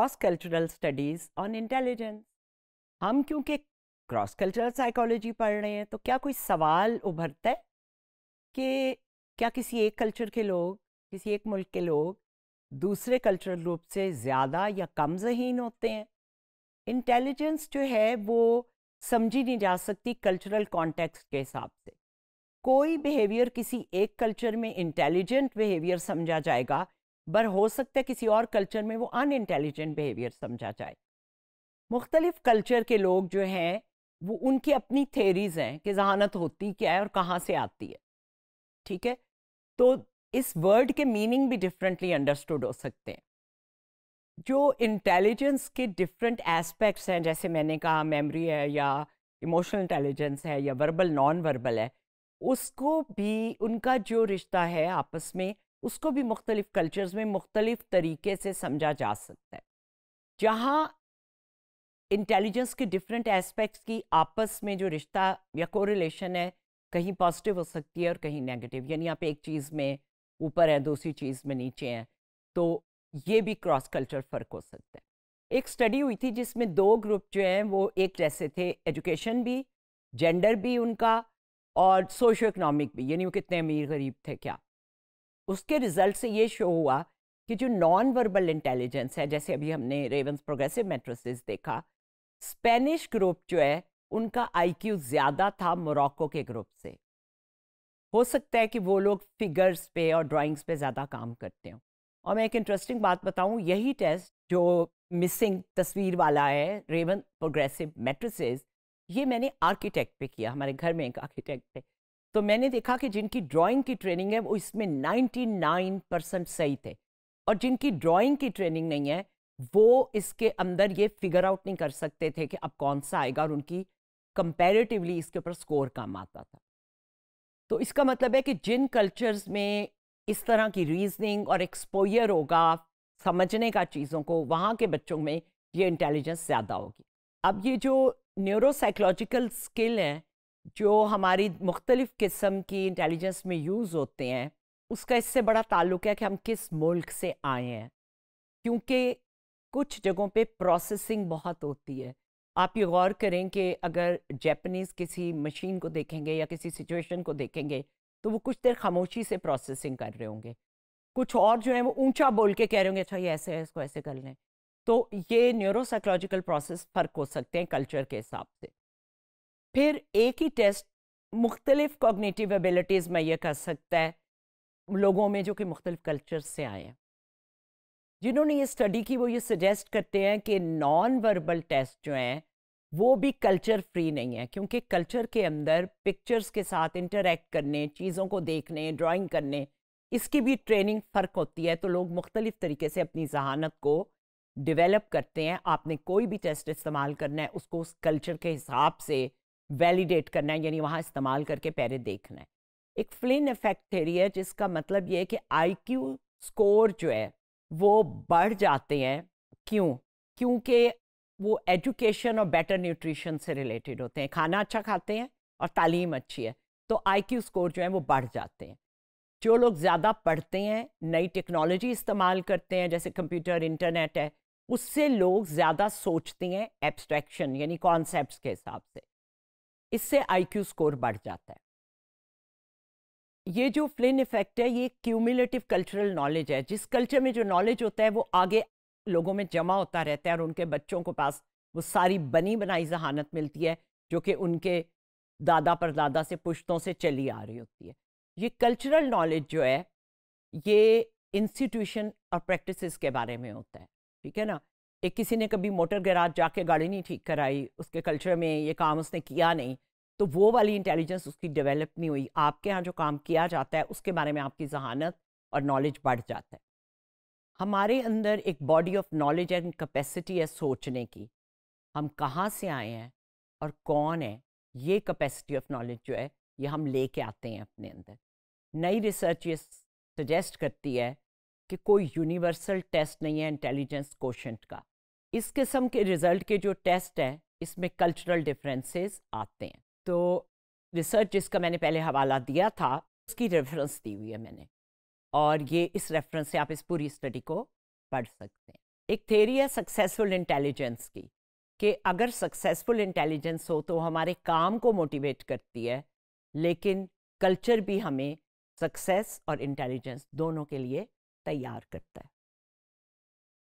cross cultural studies on intelligence हम क्योंकि cross cultural psychology पढ़ रहे हैं तो क्या कोई सवाल उभरता है कि क्या किसी एक कल्चर के लोग किसी एक मुल्क के लोग दूसरे कल्चरल ग्रुप से ज़्यादा या कम जहीन होते हैं इंटेलिजेंस जो है वो समझी नहीं जा सकती कल्चरल कॉन्टेक्स्ट के हिसाब से कोई बिहेवियर किसी एक कल्चर में इंटेलिजेंट बिहेवियर समझा जाएगा बर हो सकता है किसी और कल्चर में वो अन इंटेलिजेंट बिहेवियर समझा जाए मुख्तलिफ कल्चर के लोग जो हैं वो उनकी अपनी थेरीज हैं कि जहानत होती क्या है और कहाँ से आती है ठीक है तो इस वर्ड के मीनिंग भी डिफरेंटली अंडरस्टूड हो सकते हैं जो इंटेलिजेंस के डिफरेंट एस्पेक्ट्स हैं जैसे मैंने कहा मेमोरी है या इमोशनल इंटेलिजेंस है या वर्बल नॉन वर्बल है उसको भी उनका जो रिश्ता है आपस में उसको भी मुख्तलिफ़ कल्चर्स में मुख्तलिफ़ तरीके से समझा जा सकता है जहाँ इंटेलिजेंस के डिफरेंट एस्पेक्ट्स की आपस में जो रिश्ता या कोरिलेशन है कहीं पॉजिटिव हो सकती है और कहीं नेगेटिव यानी आप एक चीज़ में ऊपर है दूसरी चीज़ में नीचे हैं तो ये भी क्रॉस कल्चर फ़र्क हो सकता है एक स्टडी हुई थी जिसमें दो ग्रुप जो हैं वो एक जैसे थे एजुकेशन भी जेंडर भी उनका और सोशो इकनॉमिक भी यानी वो कितने अमीर गरीब थे क्या उसके रिजल्ट से ये शो हुआ कि जो नॉन वर्बल इंटेलिजेंस है जैसे अभी हमने रेवंस प्रोग्रेसिव मेट्रोसिस देखा स्पेनिश ग्रुप जो है उनका आईक्यू ज़्यादा था मोरक्को के ग्रुप से हो सकता है कि वो लोग फिगर्स पे और ड्राइंग्स पे ज़्यादा काम करते हो और मैं एक इंटरेस्टिंग बात बताऊँ यही टेस्ट जो मिसिंग तस्वीर वाला है रेवन प्रोग्रेसिव मेट्रिसेस ये मैंने आर्किटेक्ट पे किया हमारे घर में एक आर्किटेक्ट थे तो मैंने देखा कि जिनकी ड्राइंग की ट्रेनिंग है वो इसमें 99 परसेंट सही थे और जिनकी ड्राइंग की ट्रेनिंग नहीं है वो इसके अंदर ये फिगर आउट नहीं कर सकते थे कि अब कौन सा आएगा और उनकी कंपेरेटिवली इसके ऊपर स्कोर कम आता था तो इसका मतलब है कि जिन कल्चर्स में इस तरह की रीजनिंग और एक्सपोयर होगा समझने का चीज़ों को वहाँ के बच्चों में ये इंटेलिजेंस ज़्यादा होगी अब ये जो न्यूरोसाइकोलॉजिकल स्किल है जो हमारी मुख्तलिफ़ किस्म की इंटेलिजेंस में यूज़ होते हैं उसका इससे बड़ा ताल्लुक है कि हम किस मुल्क से आए हैं क्योंकि कुछ जगहों पे प्रोसेसिंग बहुत होती है आप ये गौर करें कि अगर जैपनीज़ किसी मशीन को देखेंगे या किसी सिचुएशन को देखेंगे तो वो कुछ देर खामोशी से प्रोसेसिंग कर रहे होंगे कुछ और जो है वो ऊंचा बोल के कह रहे होंगे अच्छा ये ऐसे है इसको ऐसे कर लें तो ये न्यूरोसाइकोलॉजिकल प्रोसेस फ़र्क हो सकते हैं कल्चर के हिसाब से फिर एक ही टेस्ट मुख्तलिफ कॉग्निटिव एबिलिटीज़ यह कर सकता है लोगों में जो कि मुख्तलिफ कल्चर से आए हैं जिन्होंने ये स्टडी की वो ये सजेस्ट करते हैं कि नॉन वर्बल टेस्ट जो हैं वो भी कल्चर फ्री नहीं है क्योंकि कल्चर के अंदर पिक्चर्स के साथ इंटरेक्ट करने चीज़ों को देखने ड्राइंग करने इसकी भी ट्रेनिंग फ़र्क होती है तो लोग मुख्तलिफ तरीके से अपनी जहानत को डिवेलप करते हैं आपने कोई भी टेस्ट इस्तेमाल करना है उसको उस कल्चर के हिसाब से वैलिडेट करना है यानी वहाँ इस्तेमाल करके पहले देखना है एक फ्लिन इफेक्ट थेरी है जिसका मतलब ये है कि आईक्यू स्कोर जो है वो बढ़ जाते हैं क्यों क्योंकि वो एजुकेशन और बेटर न्यूट्रिशन से रिलेटेड होते हैं खाना अच्छा खाते हैं और तालीम अच्छी है तो आईक्यू स्कोर जो है वो बढ़ जाते हैं जो लोग ज़्यादा पढ़ते हैं नई टेक्नोलॉजी इस्तेमाल करते हैं जैसे कंप्यूटर इंटरनेट है उससे लोग ज़्यादा सोचते हैं एब्स्ट्रैक्शन यानी कॉन्सेप्ट के हिसाब से इससे आईक्यू स्कोर बढ़ जाता है ये जो फ्लिन इफेक्ट है ये क्यूमुलेटिव कल्चरल नॉलेज है जिस कल्चर में जो नॉलेज होता है वो आगे लोगों में जमा होता रहता है और उनके बच्चों के पास वो सारी बनी बनाई जहानत मिलती है जो कि उनके दादा पर दादा से पुश्तों से चली आ रही होती है ये कल्चरल नॉलेज जो है ये इंस्टीट्यूशन और प्रैक्टिसेस के बारे में होता है ठीक है ना एक किसी ने कभी मोटर गैराज जाके गाड़ी नहीं ठीक कराई उसके कल्चर में ये काम उसने किया नहीं तो वो वाली इंटेलिजेंस उसकी डेवलप नहीं हुई आपके यहाँ जो काम किया जाता है उसके बारे में आपकी जहानत और नॉलेज बढ़ जाता है हमारे अंदर एक body of knowledge and capacity है सोचने की हम कहाँ से आए हैं और कौन है ये कैपेसिटी ऑफ नॉलेज जो है ये हम लेके आते हैं अपने अंदर नई रिसर्च ये सजेस्ट करती है कि कोई यूनिवर्सल टेस्ट नहीं है इंटेलिजेंस क्वेश्चन का इस किस्म के रिज़ल्ट के जो टेस्ट हैं इसमें कल्चरल डिफरेंसेस आते हैं तो रिसर्च जिसका मैंने पहले हवाला दिया था उसकी रेफरेंस दी हुई है मैंने और ये इस रेफरेंस से आप इस पूरी स्टडी को पढ़ सकते हैं एक थेरी है सक्सेसफुल इंटेलिजेंस की कि अगर सक्सेसफुल इंटेलिजेंस हो तो हमारे काम को मोटिवेट करती है लेकिन कल्चर भी हमें सक्सेस और इंटेलिजेंस दोनों के लिए तैयार करता है